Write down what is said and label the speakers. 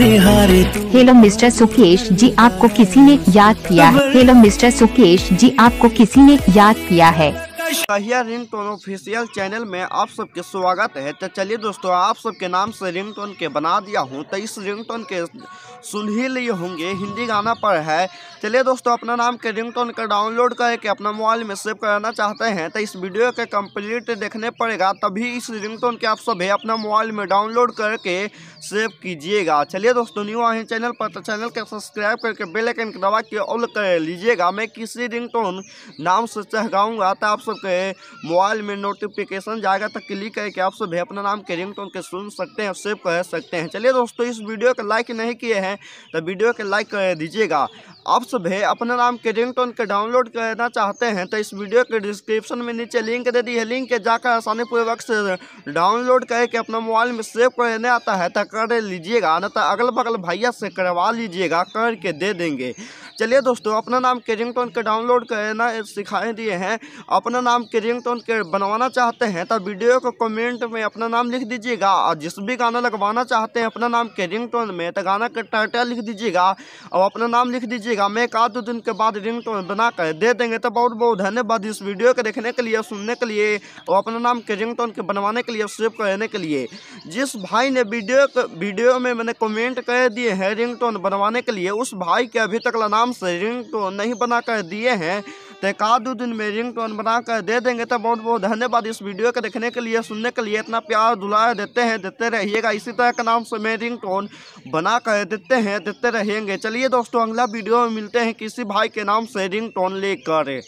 Speaker 1: hello mister Sukesh जी आपको किसी ने याद किया हेलो मिस्टर सुकेश जी आपको किसी ने याद किया है
Speaker 2: कहिया रिंग टोन ऑफिशियल चैनल में आप सबके स्वागत है तो चलिए दोस्तों आप सबके नाम से रिंग टोन के बना दिया हूँ तो इस रिंग टोन के सुन ही लिए होंगे हिंदी गाना पर है चलिए दोस्तों अपना नाम के रिंग टोन का डाउनलोड करके अपना मोबाइल में सेव कराना चाहते हैं तो इस वीडियो के कम्प्लीट देखने पड़ेगा तभी इस रिंग टोन के आप सभी अपना मोबाइल में डाउनलोड करके सेव कीजिएगा चलिए दोस्तों न्यू आए चैनल पर तो चैनल के सब्सक्राइब करके बेलाइकन दबा के ऑल कर लीजिएगा मैं किसी रिंग नाम से चहकाऊँगा तो आप सब आपके मोबाइल में नोटिफिकेशन जाएगा तो क्लिक करके आप सभी अपना नाम के रिंग टोन के सुन सकते हैं सेव कर सकते हैं चलिए दोस्तों इस वीडियो को लाइक नहीं किए हैं तो वीडियो के लाइक कर दीजिएगा आप सभी अपना नाम के रिंग टोन के डाउनलोड करना चाहते हैं तो इस वीडियो के डिस्क्रिप्शन में नीचे लिंक दे दी है लिंक के जाकर पूर्वक से डाउनलोड करके अपना मोबाइल में सेव करने आता है तो कर लीजिएगा न तो अगल बगल भैया से करवा लीजिएगा करके दे देंगे चलिए दोस्तों अपना नाम के रिंग टोन के डाउनलोड करना सिखाए दिए हैं अपना नाम के रिंग टोन के बनवाना चाहते हैं तो वीडियो को कमेंट में अपना नाम लिख दीजिएगा और जिस भी गाना लगवाना चाहते हैं अपना नाम के रिंग टोन में तो गाना का टाइटल लिख दीजिएगा और अपना नाम लिख दीजिएगा मैं एक आध दो दिन के बाद रिंग टोन बना कर दे देंगे तो बहुत बहुत धन्यवाद इस वीडियो को देखने के लिए सुनने के लिए और अपना नाम के रिंग टोन के बनवाने के लिए सेव करने के लिए जिस भाई ने वीडियो वीडियो में मैंने कमेंट कर दिए हैं रिंग टोन बनवाने के लिए उस भाई के अभी तक नाम हम से रिंग टोन नहीं बना कर दिए हैं तो एक दो दिन में रिंग टोन बना कर दे देंगे तो बहुत बहुत धन्यवाद इस वीडियो को देखने के लिए सुनने के लिए इतना प्यार दुलार देते हैं देते रहिएगा इसी तरह का नाम से मैं रिंग टोन बना कर देते हैं देते रहेंगे चलिए दोस्तों अगला वीडियो में मिलते हैं किसी भाई के नाम से रिंग टोन लेकर